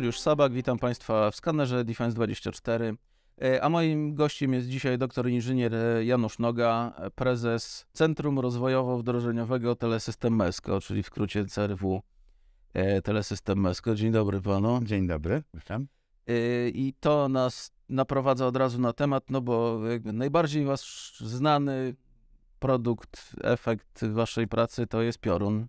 Wiewiór Sabak, witam Państwa w skanerze Defense24. E, a moim gościem jest dzisiaj doktor inżynier e, Janusz Noga, prezes Centrum Rozwojowo-Wdrożeniowego Telesystem MESCO, czyli w skrócie CRW e, Telesystem MESCO. Dzień dobry Panu. Dzień dobry, witam. I to nas naprowadza od razu na temat, no bo najbardziej Wasz znany produkt, efekt Waszej pracy to jest piorun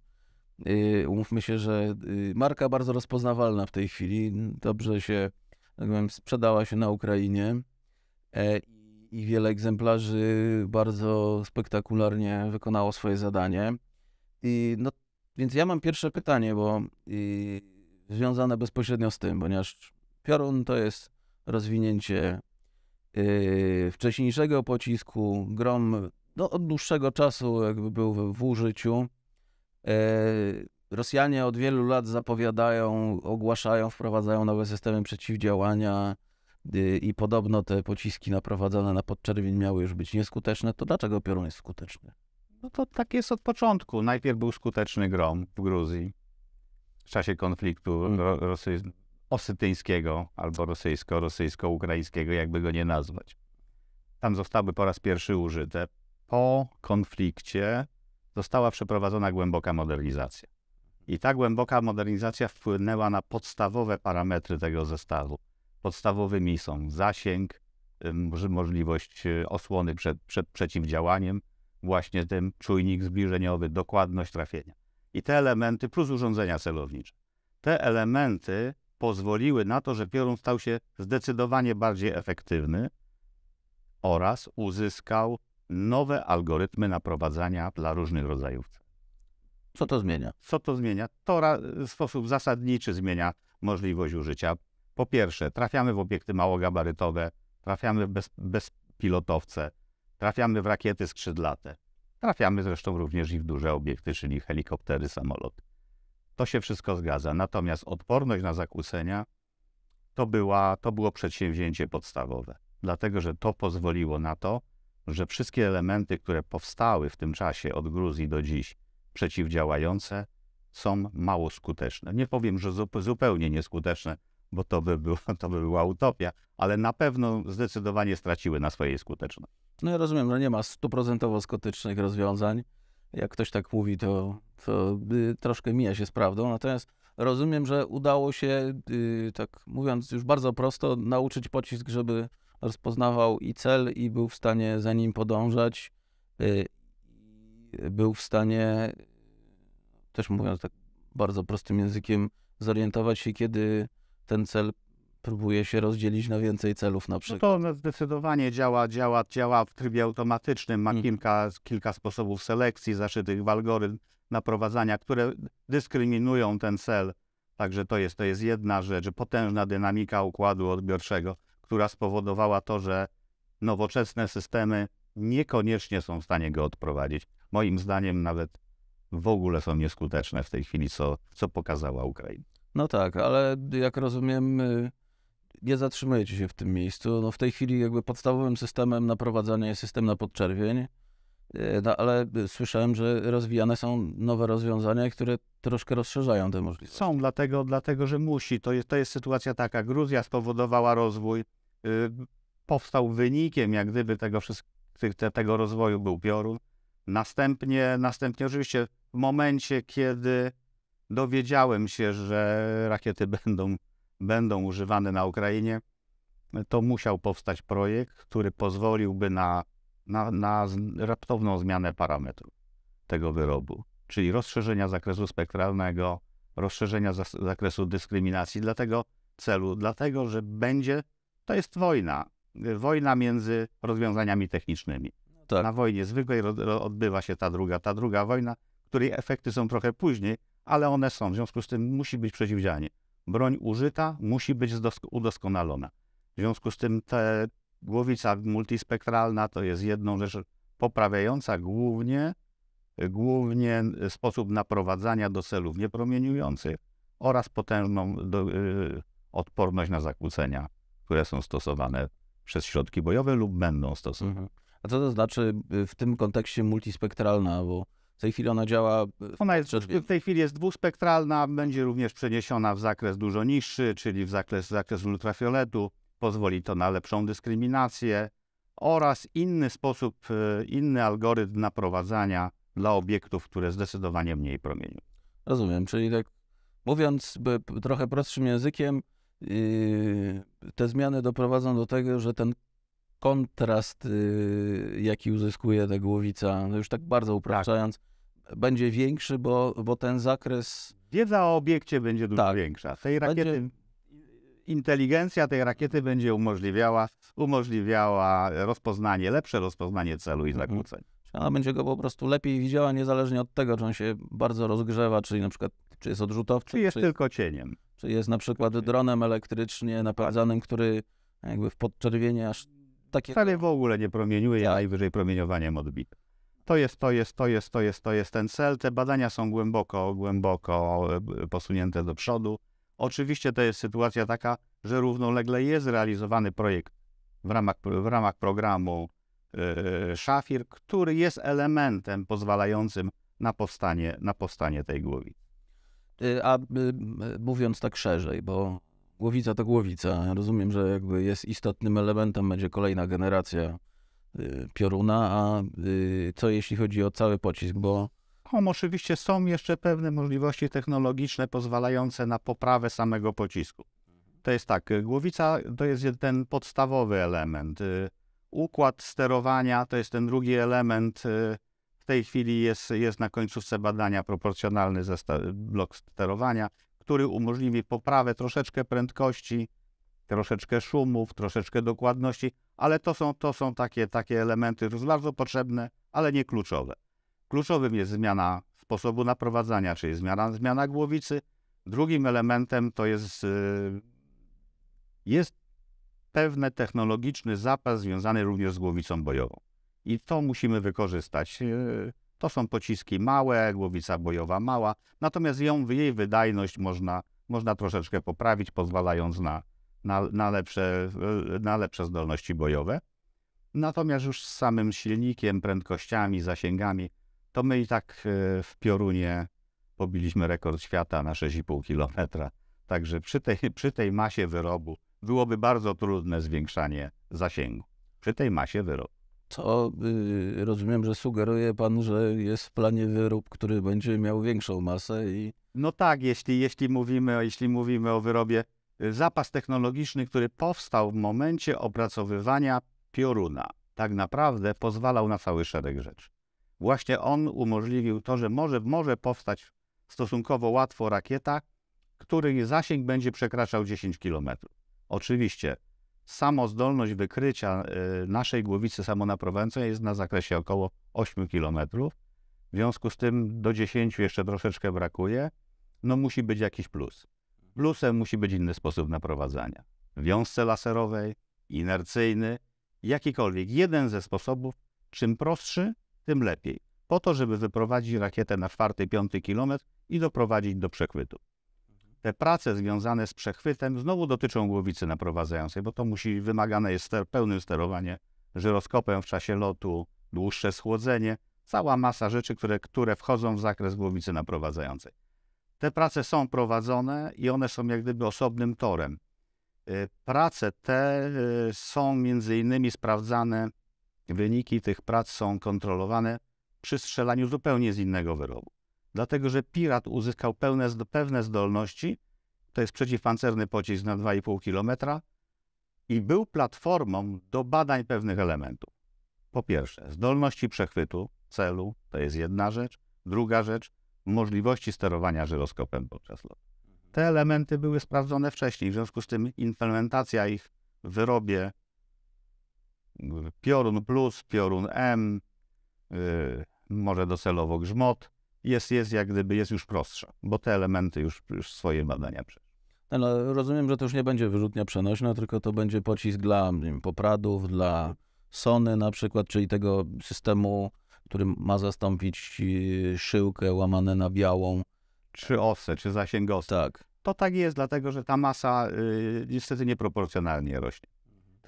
Y, umówmy się, że y, marka bardzo rozpoznawalna w tej chwili, dobrze się, tak powiem, sprzedała się na Ukrainie e, i wiele egzemplarzy bardzo spektakularnie wykonało swoje zadanie. I no, więc ja mam pierwsze pytanie, bo y, związane bezpośrednio z tym, ponieważ piorun to jest rozwinięcie wcześniejszego pocisku, grom no, od dłuższego czasu jakby był w użyciu E, Rosjanie od wielu lat zapowiadają, ogłaszają, wprowadzają nowe systemy przeciwdziałania y, i podobno te pociski naprowadzane na podczerwień miały już być nieskuteczne. To dlaczego piorun jest skuteczny? No to tak jest od początku. Najpierw był skuteczny grom w Gruzji w czasie konfliktu mm. rosy... osytyjskiego albo rosyjsko-rosyjsko-ukraińskiego, jakby go nie nazwać. Tam zostały po raz pierwszy użyte. Po konflikcie została przeprowadzona głęboka modernizacja. I ta głęboka modernizacja wpłynęła na podstawowe parametry tego zestawu. Podstawowymi są zasięg, możliwość y, osłony przed, przed przeciwdziałaniem, właśnie ten czujnik zbliżeniowy, dokładność trafienia. I te elementy, plus urządzenia celownicze. Te elementy pozwoliły na to, że piorun stał się zdecydowanie bardziej efektywny oraz uzyskał nowe algorytmy naprowadzania dla różnych rodzajów. Co to zmienia? Co to zmienia? To y, w sposób zasadniczy zmienia możliwość użycia. Po pierwsze, trafiamy w obiekty małogabarytowe, trafiamy w bez, bezpilotowce, trafiamy w rakiety skrzydlate. Trafiamy zresztą również i w duże obiekty, czyli helikoptery, samoloty. To się wszystko zgadza. Natomiast odporność na zakłócenia to, była, to było przedsięwzięcie podstawowe, dlatego że to pozwoliło na to, że wszystkie elementy, które powstały w tym czasie od Gruzji do dziś przeciwdziałające, są mało skuteczne. Nie powiem, że zupełnie nieskuteczne, bo to by, było, to by była utopia, ale na pewno zdecydowanie straciły na swojej skuteczności. No ja rozumiem, że no nie ma stuprocentowo skutecznych rozwiązań. Jak ktoś tak mówi, to, to y, troszkę mija się z prawdą. Natomiast rozumiem, że udało się, y, tak mówiąc już bardzo prosto, nauczyć pocisk, żeby rozpoznawał i cel, i był w stanie za nim podążać. Y, był w stanie, też mówiąc tak bardzo prostym językiem, zorientować się, kiedy ten cel próbuje się rozdzielić na więcej celów na no przykład. No to zdecydowanie działa, działa, działa w trybie automatycznym. Ma hmm. kilka, kilka sposobów selekcji zaszytych w algorytm naprowadzania, które dyskryminują ten cel. Także to jest, to jest jedna rzecz, potężna dynamika układu odbiorczego która spowodowała to, że nowoczesne systemy niekoniecznie są w stanie go odprowadzić. Moim zdaniem nawet w ogóle są nieskuteczne w tej chwili, co, co pokazała Ukraina. No tak, ale jak rozumiem, y, nie zatrzymujecie się w tym miejscu. No w tej chwili jakby podstawowym systemem naprowadzania jest system na podczerwień, y, no ale słyszałem, że rozwijane są nowe rozwiązania, które troszkę rozszerzają te możliwości. Są, dlatego, dlatego że musi. To jest, to jest sytuacja taka. Gruzja spowodowała rozwój Y, powstał wynikiem jak gdyby tego, wszystkiego, tego rozwoju był piorun. Następnie, następnie oczywiście w momencie, kiedy dowiedziałem się, że rakiety będą, będą używane na Ukrainie, to musiał powstać projekt, który pozwoliłby na, na, na raptowną zmianę parametrów tego wyrobu, czyli rozszerzenia zakresu spektralnego, rozszerzenia zakresu dyskryminacji dla tego celu, dlatego że będzie to jest wojna. Wojna między rozwiązaniami technicznymi. No tak. Na wojnie zwykłej odbywa się ta druga, ta druga wojna, której efekty są trochę później, ale one są. W związku z tym musi być przeciwdziałanie. Broń użyta musi być udoskonalona. W związku z tym ta głowica multispektralna to jest jedną rzecz poprawiająca głównie, głównie sposób naprowadzania do celów niepromieniujących oraz potężną do, y, odporność na zakłócenia które są stosowane przez środki bojowe lub będą stosowane. Mhm. A co to znaczy y, w tym kontekście multispektralna, bo w tej chwili ona działa. Y, ona jest, w tej chwili jest dwuspektralna, będzie również przeniesiona w zakres dużo niższy, czyli w zakres, zakres ultrafioletu. Pozwoli to na lepszą dyskryminację oraz inny sposób, y, inny algorytm naprowadzania dla obiektów, które zdecydowanie mniej promieniu. Rozumiem, czyli tak mówiąc trochę prostszym językiem, Yy, te zmiany doprowadzą do tego, że ten kontrast, yy, jaki uzyskuje ta głowica, no już tak bardzo tak. upraszczając, tak. będzie większy, bo, bo ten zakres. Wiedza o obiekcie będzie dużo tak. większa. Tej rakiety, będzie... Inteligencja tej rakiety będzie umożliwiała, umożliwiała rozpoznanie, lepsze rozpoznanie celu i mhm. zakłóceń. Ona będzie go po prostu lepiej widziała, niezależnie od tego, czy on się bardzo rozgrzewa, czyli na przykład, czy jest odrzutowcem. Czy jest czy... tylko cieniem czy jest na przykład dronem elektrycznie napędzanym, który jakby w podczerwienie aż takie... Stary w ogóle nie promieniuje, ja tak. najwyżej promieniowaniem odbit. To jest, to jest, to jest, to jest, to jest ten cel. Te badania są głęboko, głęboko e, posunięte do przodu. Oczywiście to jest sytuacja taka, że równolegle jest realizowany projekt w ramach, w ramach programu yy, Szafir, który jest elementem pozwalającym na powstanie, na powstanie tej głowicy. Y, a y, mówiąc tak szerzej, bo głowica to głowica. Ja rozumiem, że jakby jest istotnym elementem, będzie kolejna generacja y, pioruna, a co jeśli chodzi o cały pocisk, bo... On oczywiście są jeszcze pewne możliwości technologiczne pozwalające na poprawę samego pocisku. To jest tak, głowica to jest ten podstawowy element. Układ sterowania to jest ten drugi element tej chwili jest, jest na końcówce badania proporcjonalny blok sterowania, który umożliwi poprawę troszeczkę prędkości, troszeczkę szumów, troszeczkę dokładności, ale to są, to są takie, takie elementy bardzo potrzebne, ale nie kluczowe. Kluczowym jest zmiana sposobu naprowadzania, czyli zmiana, zmiana głowicy. Drugim elementem to jest, y, jest technologiczny zapas związany również z głowicą bojową. I to musimy wykorzystać. E, to są pociski małe, głowica bojowa mała, natomiast ją, jej wydajność można, można troszeczkę poprawić, pozwalając na, na, na, lepsze, e, na lepsze zdolności bojowe. Natomiast już z samym silnikiem, prędkościami, zasięgami, to my i tak e, w Piorunie pobiliśmy rekord świata na 6,5 km. Także przy tej, przy tej masie wyrobu byłoby bardzo trudne zwiększanie zasięgu. Przy tej masie wyrobu. To y, rozumiem, że sugeruje pan, że jest w planie wyrób, który będzie miał większą masę i. No tak, jeśli, jeśli, mówimy, jeśli mówimy o wyrobie, y, zapas technologiczny, który powstał w momencie opracowywania pioruna, tak naprawdę pozwalał na cały szereg rzeczy. Właśnie on umożliwił to, że może, może powstać stosunkowo łatwo rakieta, której zasięg będzie przekraczał 10 km. Oczywiście samo zdolność wykrycia e, naszej głowicy samonaprowadzającej jest na zakresie około 8 km. W związku z tym do 10 jeszcze troszeczkę brakuje. No musi być jakiś plus. Plusem musi być inny sposób naprowadzania. Wiązce laserowej, inercyjny, jakikolwiek. Jeden ze sposobów, czym prostszy, tym lepiej. Po to, żeby wyprowadzić rakietę na 4-5 km i doprowadzić do przechwytu te prace związane z przechwytem znowu dotyczą głowicy naprowadzającej, bo to musi wymagane jest ster, pełne sterowanie żyroskopem w czasie lotu, dłuższe schłodzenie, cała masa rzeczy, które, które wchodzą w zakres głowicy naprowadzającej. Te prace są prowadzone i one są jak gdyby osobnym torem. Y, prace te y, są między innymi sprawdzane, wyniki tych prac są kontrolowane przy strzelaniu zupełnie z innego wyrobu dlatego że pirat uzyskał pełne, pewne zdolności, to jest przeciwpancerny pocisk na 2,5 kilometra i był platformą do badań pewnych elementów. Po pierwsze, zdolności przechwytu celu, to jest jedna rzecz. Druga rzecz, możliwości sterowania żyroskopem podczas lotu. Mhm. Te elementy były sprawdzone wcześniej, w związku z tym implementacja ich w wyrobie y, piorun plus, piorun M, yy, może docelowo grzmot, jest, jest jak gdyby, jest już prostsza, bo te elementy już, już swoje badania przeszły. No, rozumiem, że to już nie będzie wyrzutnia przenośna, tylko to będzie pocisk dla wiem, popradów, dla Sony na przykład, czyli tego systemu, który ma zastąpić e, szyłkę łamane na białą. Czy osę, czy zasięgosę. Tak. To tak jest, dlatego że ta masa y, niestety nieproporcjonalnie rośnie.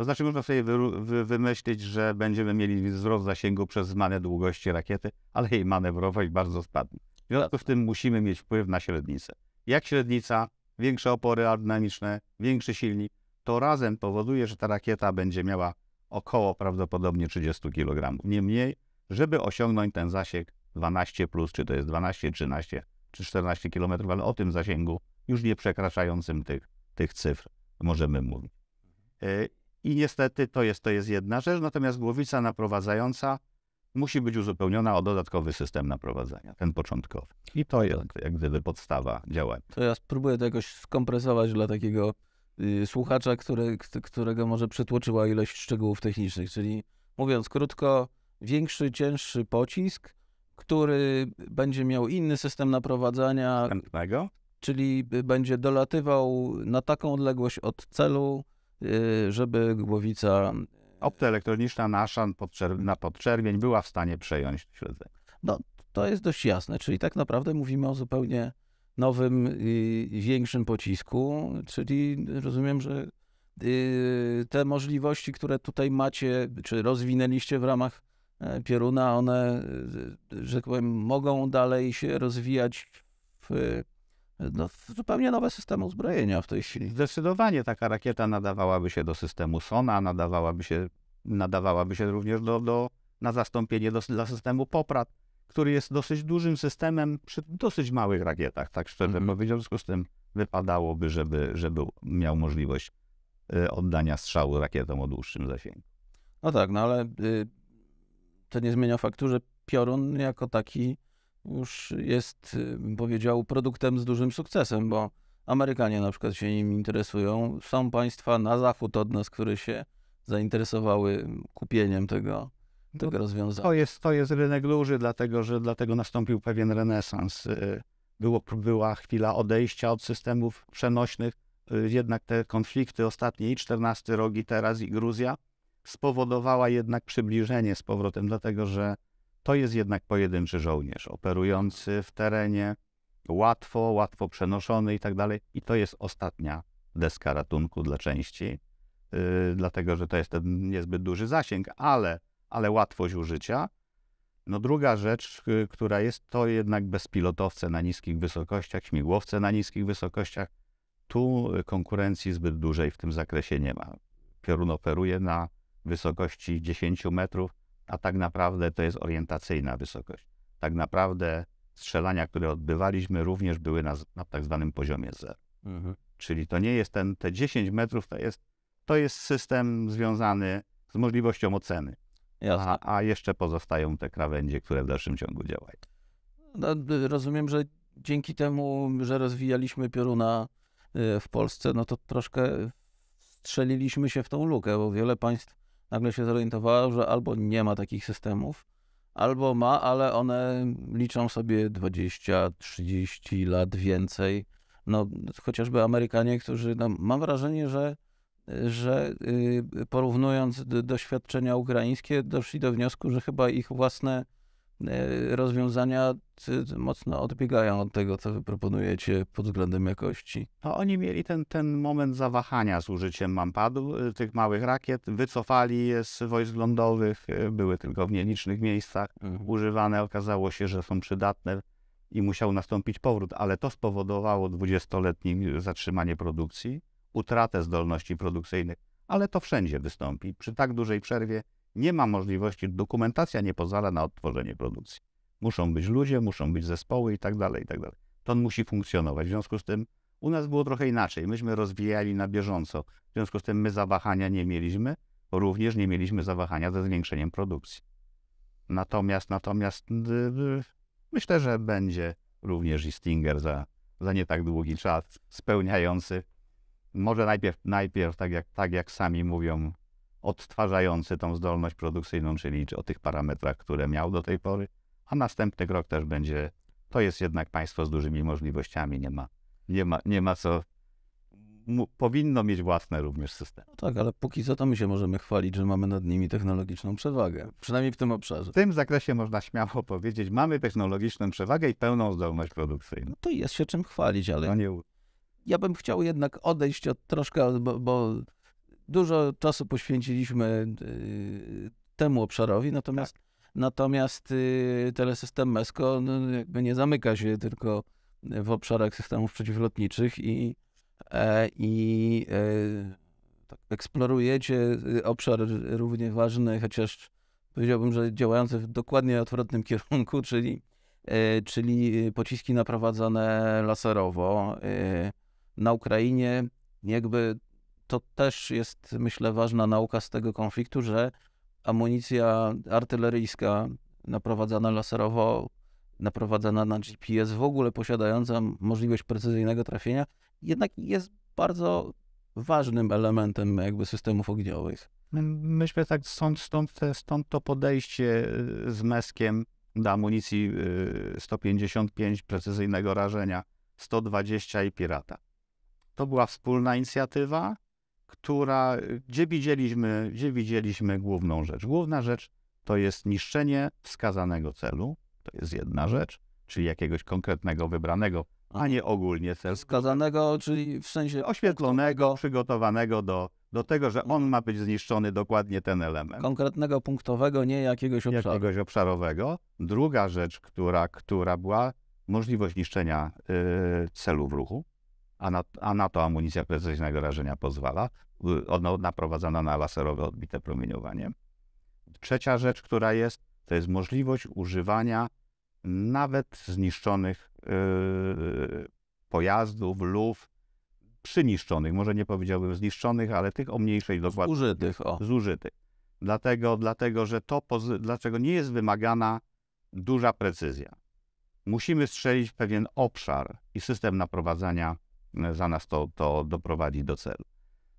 To znaczy można sobie wy, wy, wymyślić, że będziemy mieli wzrost zasięgu przez zmianę długości rakiety, ale jej manewrowość bardzo spadnie. W związku z tym musimy mieć wpływ na średnicę. Jak średnica, większe opory aerodynamiczne, większy silnik, to razem powoduje, że ta rakieta będzie miała około prawdopodobnie 30 kg, nie mniej, żeby osiągnąć ten zasięg 12 plus, czy to jest 12, 13 czy 14 km, ale o tym zasięgu już nie przekraczającym tych, tych cyfr możemy mówić. Mhm. Y, i niestety to jest, to jest jedna rzecz, natomiast głowica naprowadzająca musi być uzupełniona o dodatkowy system naprowadzania, ten początkowy. I to jest tak, jak gdyby podstawa działania. To ja spróbuję to jakoś skompresować dla takiego y, słuchacza, który, którego może przytłoczyła ilość szczegółów technicznych, czyli mówiąc krótko, większy, cięższy pocisk, który będzie miał inny system naprowadzania, Wstępnego. czyli będzie dolatywał na taką odległość od celu, Y, żeby Głowica... Y, Opta elektroniczna nasza na podczerwień była w stanie przejąć śledzenie. No, to jest dość jasne, czyli tak naprawdę mówimy o zupełnie nowym, większym pocisku, czyli rozumiem, że y, te możliwości, które tutaj macie, czy rozwinęliście w ramach e, Pieruna, one, że tak powiem, mogą dalej się rozwijać w no, zupełnie nowe systemy uzbrojenia w tej chwili. Zdecydowanie taka rakieta nadawałaby się do systemu Sona, nadawałaby się, nadawałaby się również do, do, na zastąpienie do, dla systemu Poprad, który jest dosyć dużym systemem przy dosyć małych rakietach, tak szczerze mm. powiedział, w związku z tym wypadałoby, żeby, żeby miał możliwość y, oddania strzału rakietą o dłuższym zasięgu. No tak, no ale y, to nie zmienia faktu, że piorun jako taki już jest, y, powiedział, produktem z dużym sukcesem, bo Amerykanie na przykład się nim interesują. Są państwa na zachód od nas, które się zainteresowały kupieniem tego, tego rozwiązania. To jest, to jest rynek duży, dlatego że dlatego nastąpił pewien renesans. Y, było, była chwila odejścia od systemów przenośnych, y, jednak te konflikty ostatnie i 14 rok i teraz i Gruzja spowodowała jednak przybliżenie z powrotem, dlatego że to jest jednak pojedynczy żołnierz operujący w terenie, łatwo, łatwo przenoszony i tak dalej. I to jest ostatnia deska ratunku dla części, yy, dlatego że to jest ten niezbyt duży zasięg, ale, ale łatwość użycia. No druga rzecz, yy, która jest, to jednak bezpilotowce na niskich wysokościach, śmigłowce na niskich wysokościach. Tu konkurencji zbyt dużej w tym zakresie nie ma. Piorun operuje na wysokości 10 metrów, a tak naprawdę to jest orientacyjna wysokość. Tak naprawdę strzelania, które odbywaliśmy, również były na, na tak zwanym poziomie zero. Mhm. Czyli to nie jest ten, te 10 metrów, to jest, to jest system związany z możliwością oceny. A, a, jeszcze pozostają te krawędzie, które w dalszym ciągu działają. No, rozumiem, że dzięki temu, że rozwijaliśmy pioruna y, w Polsce, no to troszkę strzeliliśmy się w tą lukę, bo wiele państw nagle się zorientowała, że albo nie ma takich systemów, albo ma, ale one liczą sobie 20-30 lat więcej. No, chociażby Amerykanie, którzy, no, mam wrażenie, że, że y, porównując doświadczenia ukraińskie, doszli do wniosku, że chyba ich własne E, rozwiązania mocno odbiegają od tego, co wy proponujecie pod względem jakości. No, oni mieli ten, ten moment zawahania z użyciem mampadu, y, tych małych rakiet, wycofali je z wojsk lądowych, y, były tylko w nielicznych miejscach mhm. używane, okazało się, że są przydatne i musiał nastąpić powrót, ale to spowodowało 20-letnie zatrzymanie produkcji, utratę zdolności produkcyjnych, ale to wszędzie wystąpi. Przy tak dużej przerwie nie ma możliwości, dokumentacja nie pozwala na odtworzenie produkcji. Muszą być ludzie, muszą być zespoły i tak dalej, i tak dalej. To on musi funkcjonować. W związku z tym u nas było trochę inaczej. Myśmy rozwijali na bieżąco. W związku z tym my zawahania nie mieliśmy. Również nie mieliśmy zawahania ze zwiększeniem produkcji. Natomiast, natomiast y, y, myślę, że będzie również i Stinger za, za nie tak długi czas spełniający. Może najpierw, najpierw tak, jak, tak jak sami mówią, odtwarzający tą zdolność produkcyjną, czyli o tych parametrach, które miał do tej pory, a następny krok też będzie, to jest jednak państwo z dużymi możliwościami, nie ma, nie ma, nie ma co powinno mieć własne również systemy. No tak, ale póki co to my się możemy chwalić, że mamy nad nimi technologiczną przewagę, przynajmniej w tym obszarze. W tym zakresie można śmiało powiedzieć, mamy technologiczną przewagę i pełną zdolność produkcyjną. No to jest się czym chwalić, ale no nie... ja bym chciał jednak odejść od troszkę, bo, bo dużo czasu poświęciliśmy y, temu obszarowi, natomiast, tak. natomiast y, telesystem MESCO no, jakby nie zamyka się tylko w obszarach systemów przeciwlotniczych i, e, i e, tak, eksplorujecie y, obszar równie ważny, chociaż powiedziałbym, że działający w dokładnie odwrotnym kierunku, czyli, e, czyli pociski naprowadzane laserowo na Ukrainie jakby to też jest, myślę, ważna nauka z tego konfliktu, że amunicja artyleryjska naprowadzana laserowo, naprowadzana na GPS, w ogóle posiadająca możliwość precyzyjnego trafienia, jednak jest bardzo ważnym elementem jakby systemów ogniowych. Myślę tak, stąd, stąd, stąd to podejście y, z meskiem do amunicji 155 y, precyzyjnego rażenia, 120 i pirata. To była wspólna inicjatywa, która, gdzie widzieliśmy, gdzie widzieliśmy główną rzecz? Główna rzecz to jest niszczenie wskazanego celu, to jest jedna rzecz, czyli jakiegoś konkretnego wybranego, a nie ogólnie celu. Wskazanego, czyli w sensie... Oświetlonego, przygotowanego do, do tego, że on ma być zniszczony, dokładnie ten element. Konkretnego, punktowego, nie jakiegoś obszaru. Jakiegoś obszarowego. Druga rzecz, która, która była możliwość niszczenia yy, celu w ruchu, a na, a na to amunicja precyzyjnego rażenia pozwala, y, ono naprowadzana na laserowe odbite promieniowanie. Trzecia rzecz, która jest, to jest możliwość używania nawet zniszczonych yy, pojazdów, luf, przyniszczonych, może nie powiedziałbym zniszczonych, ale tych o mniejszej dokładności. Zużytych, o. Zużytych. Dlatego, dlatego że to, dlaczego nie jest wymagana duża precyzja. Musimy strzelić pewien obszar i system naprowadzania za nas to, to doprowadzi do celu.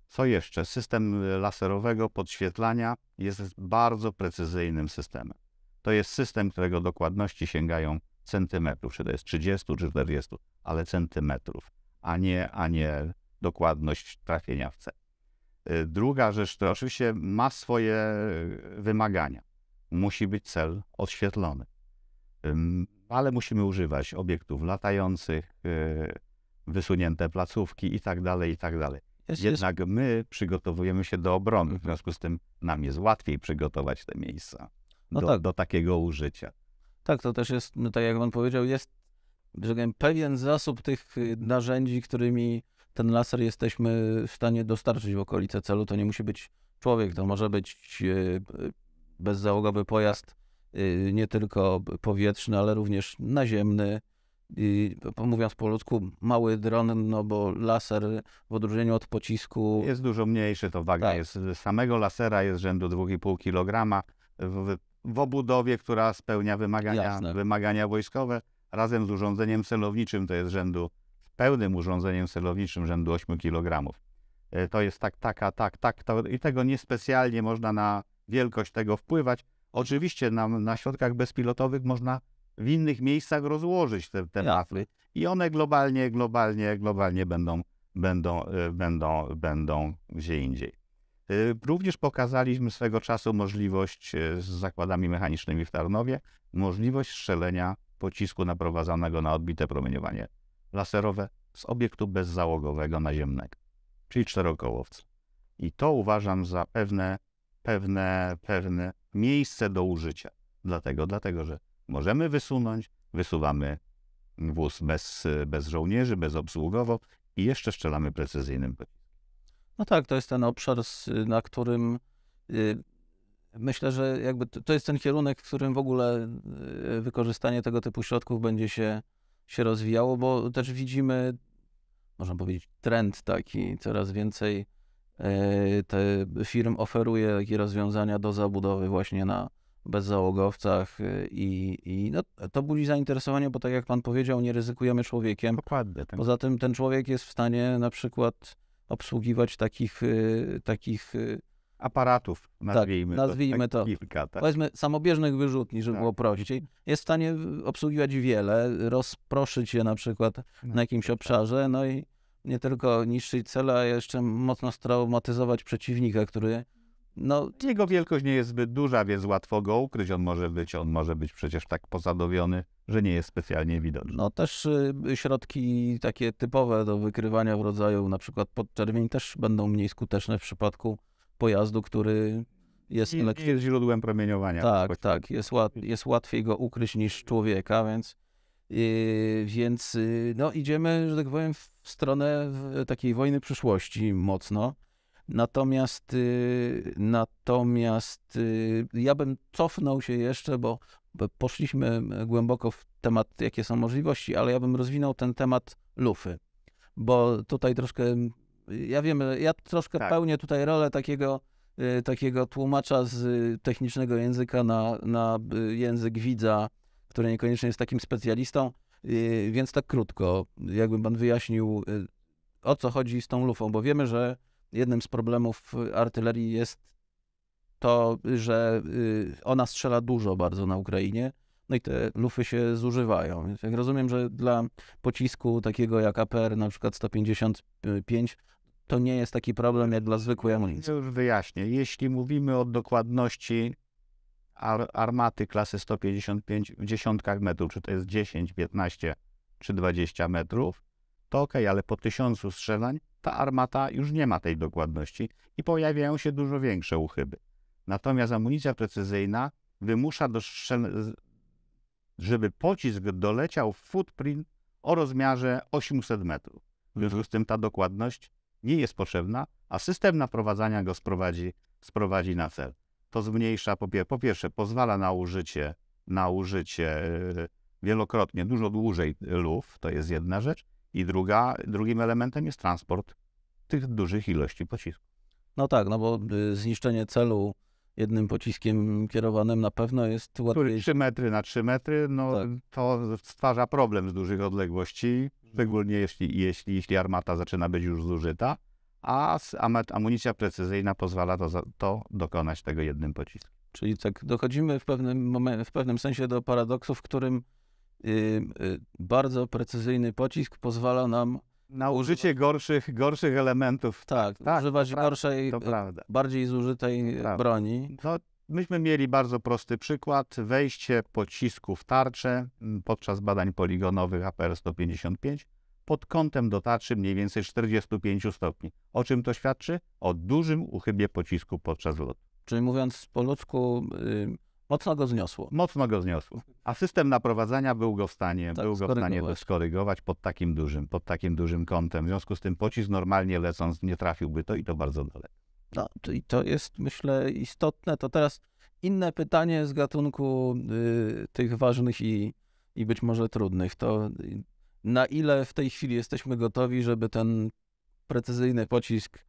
Co jeszcze? System laserowego podświetlania jest bardzo precyzyjnym systemem. To jest system, którego dokładności sięgają centymetrów, czy to jest 30 czy 40, ale centymetrów, a nie, a nie dokładność trafienia w cel. Y, druga rzecz, to oczywiście ma swoje wymagania. Musi być cel odświetlony, ale musimy używać obiektów latających, y, wysunięte placówki i tak dalej, i tak dalej. Jest, Jednak jest... my przygotowujemy się do obrony, w mhm. związku z tym nam jest łatwiej przygotować te miejsca no do, tak. do takiego użycia. Tak, to też jest, no tak jak pan powiedział, jest że tak pewien zasób tych y, narzędzi, którymi ten laser jesteśmy w stanie dostarczyć w okolice celu. To nie musi być człowiek, to może być y, bezzałogowy pojazd, y, nie tylko powietrzny, ale również naziemny, i, mówiąc po ludzku, mały dron, no bo laser w odróżnieniu od pocisku... Jest dużo mniejszy, to waga tak. jest samego lasera jest rzędu 2,5 kg w, w obudowie, która spełnia wymagania, wymagania wojskowe, razem z urządzeniem celowniczym, to jest rzędu, pełnym urządzeniem celowniczym rzędu 8 kg. E, to jest tak, taka, tak, tak, to, i tego niespecjalnie można na wielkość tego wpływać. Oczywiście na, na środkach bezpilotowych można w innych miejscach rozłożyć te, te mafy i one globalnie, globalnie, globalnie będą, będą, e, będą, będą gdzie indziej. E, również pokazaliśmy swego czasu możliwość e, z zakładami mechanicznymi w Tarnowie, możliwość strzelenia pocisku naprowadzanego na odbite promieniowanie laserowe z obiektu bezzałogowego naziemnego, czyli czterokołowca. I to uważam za pewne, pewne, pewne miejsce do użycia. Dlatego, dlatego że możemy wysunąć, wysuwamy wóz bez, bez żołnierzy, bezobsługowo i jeszcze strzelamy precyzyjnym No tak, to jest ten obszar, na którym y, myślę, że jakby to jest ten kierunek, w którym w ogóle y, wykorzystanie tego typu środków będzie się, się rozwijało, bo też widzimy, można powiedzieć, trend taki, coraz więcej y, te firm oferuje takie rozwiązania do zabudowy właśnie na, bezzałogowcach y, i, i no, to budzi zainteresowanie, bo tak jak pan powiedział, nie ryzykujemy człowiekiem. Dokładnie. Ten... Tak. Poza tym ten człowiek jest w stanie na przykład obsługiwać takich, y, takich y, aparatów, nazwijmy, tak, nazwijmy to. Tak to. Kilka, tak? Powiedzmy samobieżnych wyrzutni, żeby tak. było prościej. Jest w stanie obsługiwać wiele, rozproszyć je na przykład na jakimś tak. obszarze, no i nie tylko niszczyć cele, a jeszcze mocno straumatyzować przeciwnika, który no, jego wielkość nie jest zbyt duża, więc łatwo go ukryć. On może być, on może być przecież tak pozadowiony, że nie jest specjalnie widoczny. No też y, środki takie typowe do wykrywania w rodzaju na przykład podczerwień też będą mniej skuteczne w przypadku pojazdu, który jest, I, jest źródłem promieniowania. Tak, tak. Jest, łat, jest łatwiej go ukryć niż człowieka, więc, yy, więc yy, no, idziemy, że tak powiem, w stronę takiej wojny przyszłości mocno. Natomiast, y, natomiast y, ja bym cofnął się jeszcze, bo poszliśmy głęboko w temat, jakie są możliwości, ale ja bym rozwinął ten temat lufy, bo tutaj troszkę, ja wiem, ja troszkę tak. pełnię tutaj rolę takiego, y, takiego tłumacza z technicznego języka na, na język widza, który niekoniecznie jest takim specjalistą, więc tak krótko, jakby pan wyjaśnił, o co chodzi z tą lufą, bo wiemy, że jednym z problemów y, artylerii jest to, że y, ona strzela dużo bardzo na Ukrainie, no i te lufy się zużywają. Więc jak rozumiem, że dla pocisku takiego jak APR na przykład 155 to nie jest taki problem jak dla zwykłej amunicji. Już wyjaśnię. Jeśli mówimy o dokładności ar armaty klasy 155 w dziesiątkach metrów, czy to jest 10, 15 czy 20 metrów, to ok, ale po tysiącu strzelań ta armata już nie ma tej dokładności i pojawiają się dużo większe uchyby. Natomiast amunicja precyzyjna wymusza, do strzel... żeby pocisk doleciał w footprint o rozmiarze 800 metrów. W związku z tym ta dokładność nie jest potrzebna, a system naprowadzania go sprowadzi, sprowadzi na cel. To zmniejsza, po, pierwsze, pozwala na użycie, na użycie yy, wielokrotnie, dużo dłużej luf, to jest jedna rzecz, i druga, drugim elementem jest transport tych dużych ilości pocisków. No tak, no bo y, zniszczenie celu jednym pociskiem kierowanym na pewno jest łatwiejsze. 3 metry na 3 metry, no tak. to stwarza problem z dużych odległości, szczególnie jeśli, jeśli, jeśli armata zaczyna być już zużyta, a amunicja precyzyjna pozwala to, to dokonać tego jednym pociskiem. Czyli tak, dochodzimy w pewnym, w pewnym sensie do paradoksu, w którym Y, bardzo precyzyjny pocisk pozwala nam na użycie gorszych, gorszych elementów. Tak, tak używać gorszej, y, bardziej zużytej y, broni. No, myśmy mieli bardzo prosty przykład. Wejście pocisku w tarczę mm, podczas badań poligonowych APR 155 pod kątem do tarczy mniej więcej 45 stopni. O czym to świadczy? O dużym uchybie pocisku podczas lotu. Czyli mówiąc po ludzku, Mocno go zniosło. Mocno go zniosło. A system naprowadzania był go w stanie, tak, był go w stanie skorygować pod takim dużym, pod takim dużym kątem. W związku z tym pocisk normalnie lecąc nie trafiłby to i to bardzo daleko. No i to jest myślę istotne. To teraz inne pytanie z gatunku y, tych ważnych i, i być może trudnych. To y, na ile w tej chwili jesteśmy gotowi, żeby ten precyzyjny pocisk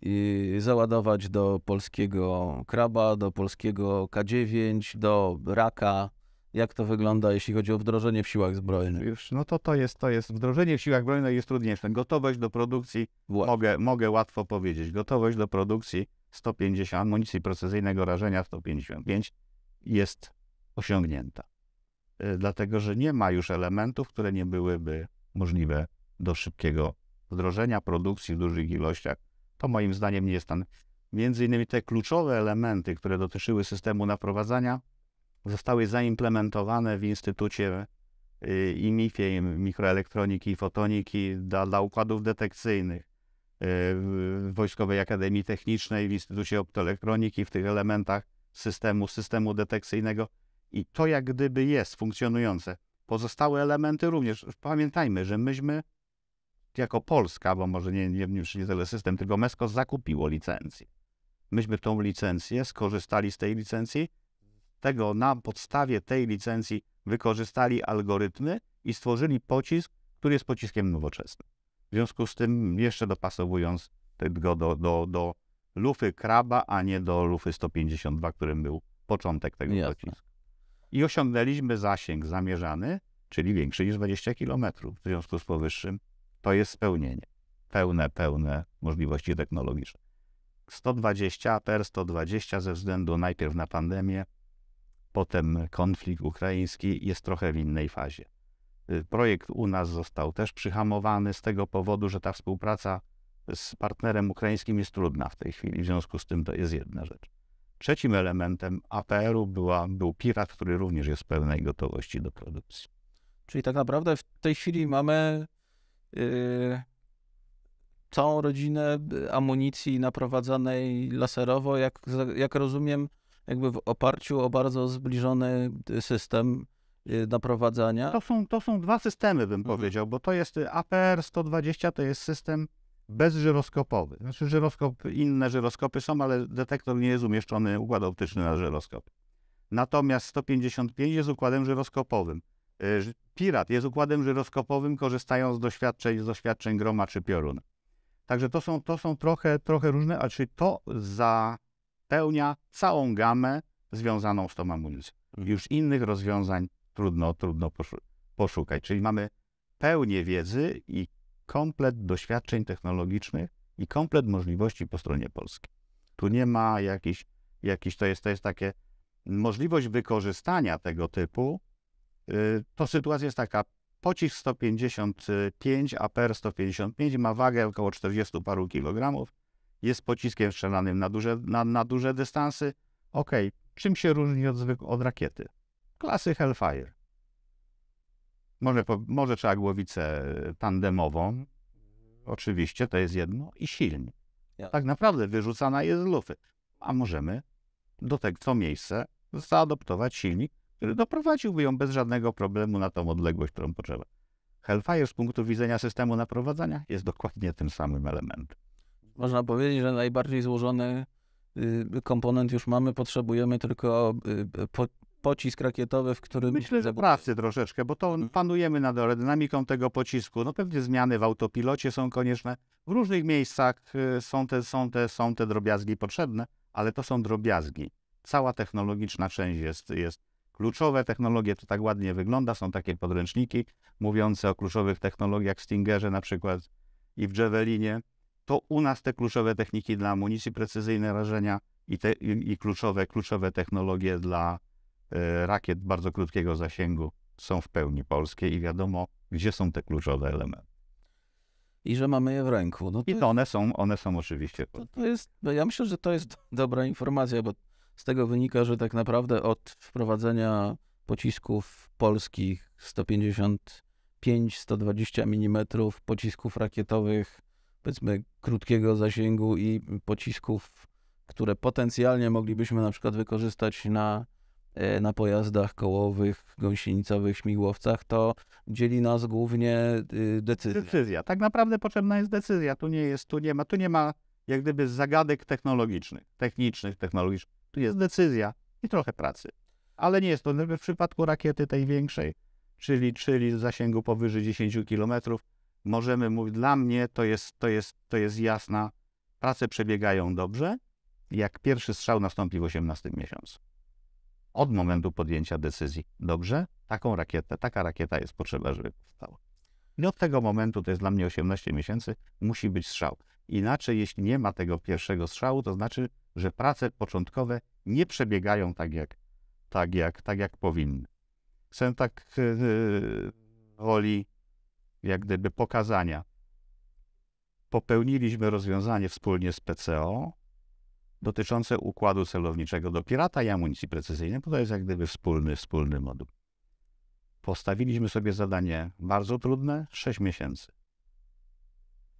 i załadować do polskiego kraba, do polskiego K9, do raka. Jak to wygląda, jeśli chodzi o wdrożenie w siłach zbrojnych? Już, no to to jest, to jest, wdrożenie w siłach zbrojnych jest trudniejsze. Gotowość do produkcji, mogę, mogę łatwo powiedzieć, gotowość do produkcji 150, amunicji procesyjnego rażenia 155 jest osiągnięta. E, dlatego, że nie ma już elementów, które nie byłyby możliwe do szybkiego wdrożenia produkcji w dużych ilościach to moim zdaniem nie jest stan. Między innymi te kluczowe elementy, które dotyczyły systemu naprowadzania, zostały zaimplementowane w Instytucie y, IMIF-ie, Mikroelektroniki i Fotoniki dla, dla układów detekcyjnych y, w Wojskowej Akademii Technicznej, w Instytucie Optoelektroniki, w tych elementach systemu, systemu detekcyjnego. I to jak gdyby jest funkcjonujące. Pozostałe elementy również. Pamiętajmy, że myśmy jako Polska, bo może nie, nie, nie tyle system, tylko MESCO zakupiło licencję. Myśmy tą licencję skorzystali z tej licencji, tego na podstawie tej licencji wykorzystali algorytmy i stworzyli pocisk, który jest pociskiem nowoczesnym. W związku z tym, jeszcze dopasowując go do, do, do lufy kraba, a nie do lufy 152, którym był początek tego Jasne. pocisku. I osiągnęliśmy zasięg zamierzany, czyli większy niż 20 km. W związku z powyższym to jest spełnienie. Pełne, pełne możliwości technologiczne. 120, APR 120 ze względu najpierw na pandemię, potem konflikt ukraiński jest trochę w innej fazie. Y, projekt u nas został też przyhamowany z tego powodu, że ta współpraca z partnerem ukraińskim jest trudna w tej chwili, w związku z tym to jest jedna rzecz. Trzecim elementem APR-u była, był pirat, który również jest pełnej gotowości do produkcji. Czyli tak naprawdę w tej chwili mamy Y, całą rodzinę y, amunicji naprowadzanej laserowo, jak, jak rozumiem, jakby w oparciu o bardzo zbliżony y, system naprowadzania. To są, to są dwa systemy, bym mhm. powiedział, bo to jest APR-120, to jest system bezżyroskopowy. Znaczy żyroskop, inne żyroskopy są, ale detektor nie jest umieszczony, układ optyczny na żyroskop. Natomiast 155 jest układem żyroskopowym. Y, pirat jest układem żyroskopowym, korzystając z doświadczeń, z doświadczeń groma czy piorun. Także to są, to są trochę, trochę różne, ale czyli to zapełnia całą gamę związaną z tą amunicją. Już innych rozwiązań trudno, trudno poszukać. Czyli mamy pełnię wiedzy i komplet doświadczeń technologicznych i komplet możliwości po stronie polskiej. Tu nie ma jakiś jakiś to, jest, to jest takie możliwość wykorzystania tego typu Y, to sytuacja jest taka. Pocisk 155, APR 155 ma wagę około 40 paru kilogramów. Jest pociskiem strzelanym na duże, na, na duże dystanse. Ok, czym się różni od, od rakiety? Klasy Hellfire. Może, po, może trzeba głowicę tandemową. Oczywiście, to jest jedno. I silnik. Tak naprawdę wyrzucana jest z lufy. A możemy do tego co miejsce zaadoptować silnik który doprowadziłby ją bez żadnego problemu na tą odległość, którą potrzeba. Hellfire z punktu widzenia systemu naprowadzania jest dokładnie tym samym elementem. Można powiedzieć, że najbardziej złożony y, komponent już mamy, potrzebujemy tylko y, po, pocisk rakietowy, w którym... Myślę, że pracy troszeczkę, bo to panujemy nad aerodynamiką tego pocisku. No pewnie zmiany w autopilocie są konieczne. W różnych miejscach y, są te, są te, są te drobiazgi potrzebne, ale to są drobiazgi. Cała technologiczna część jest, jest Kluczowe technologie, to tak ładnie wygląda, są takie podręczniki mówiące o kluczowych technologiach w Stingerze na przykład i w Javelinie. To u nas te kluczowe techniki dla amunicji precyzyjnej rażenia i, te, i, i kluczowe, kluczowe technologie dla y, rakiet bardzo krótkiego zasięgu są w pełni polskie i wiadomo, gdzie są te kluczowe elementy. I że mamy je w ręku. No to I to one są, one są oczywiście. To, to jest, no ja myślę, że to jest dobra informacja, bo z tego wynika, że tak naprawdę od wprowadzenia pocisków polskich 155-120 mm, pocisków rakietowych, powiedzmy krótkiego zasięgu i pocisków, które potencjalnie moglibyśmy na przykład wykorzystać na, e, na pojazdach kołowych, gąsienicowych, śmigłowcach, to dzieli nas głównie y, decyzja. Decyzja. Tak naprawdę potrzebna jest decyzja. Tu nie jest, tu nie ma, tu nie ma jak gdyby zagadek technologicznych, technicznych, technologicznych tu jest decyzja i trochę pracy. Ale nie jest to w przypadku rakiety tej większej, czyli, czyli zasięgu powyżej 10 km. Możemy mówić, dla mnie to jest, to, jest, to jest jasna. Prace przebiegają dobrze, jak pierwszy strzał nastąpi w 18 miesiącu. Od momentu podjęcia decyzji. Dobrze? Taką rakietę, taka rakieta jest potrzeba, żeby powstała. I od tego momentu, to jest dla mnie 18 miesięcy, musi być strzał. Inaczej, jeśli nie ma tego pierwszego strzału, to znaczy, że prace początkowe nie przebiegają tak jak, tak jak, tak jak powinny. Chcę tak yy, e, woli e, jak gdyby pokazania. Popełniliśmy rozwiązanie wspólnie z PCO dotyczące układu celowniczego do pirata i amunicji precyzyjnej, bo to jest jak gdyby wspólny, wspólny moduł. Postawiliśmy sobie zadanie bardzo trudne, 6 miesięcy.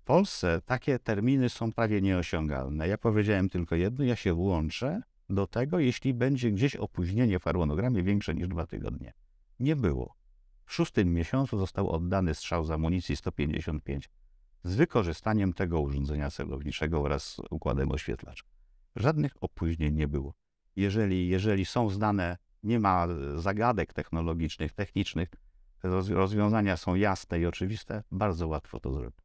W Polsce takie terminy są prawie nieosiągalne. Ja powiedziałem tylko jedno, ja się włączę do tego, jeśli będzie gdzieś opóźnienie w harmonogramie większe niż dwa tygodnie. Nie było. W szóstym miesiącu został oddany strzał z amunicji 155 z wykorzystaniem tego urządzenia celowniczego oraz układem oświetlacza. Żadnych opóźnień nie było. Jeżeli, jeżeli są znane, nie ma zagadek technologicznych, technicznych, rozwiązania są jasne i oczywiste, bardzo łatwo to zrobić.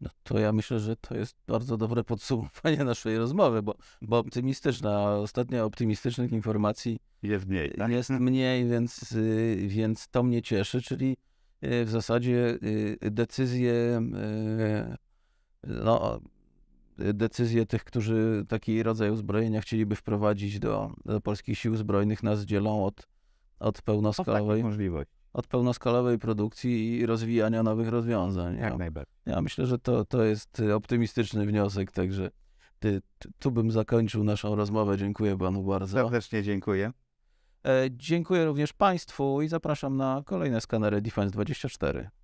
No to ja myślę, że to jest bardzo dobre podsumowanie naszej rozmowy, bo, bo optymistyczna, ostatnio optymistycznych informacji jest mniej. Tak? Jest mniej, więc, y, więc to mnie cieszy, czyli y, w zasadzie y, decyzje, no, decyzje tych, którzy taki rodzaj uzbrojenia chcieliby wprowadzić do, do polskich sił zbrojnych nas dzielą od, od no tak, pełnoskalowej. O, tak, możliwość od pełnoskalowej produkcji i rozwijania nowych rozwiązań. Jak najbardziej. Ja myślę, że to, to jest y, optymistyczny wniosek, także ty, tu bym zakończył naszą rozmowę. Dziękuję panu bardzo. Serdecznie dziękuję. E, dziękuję również państwu i zapraszam na kolejne skanery Defense 24.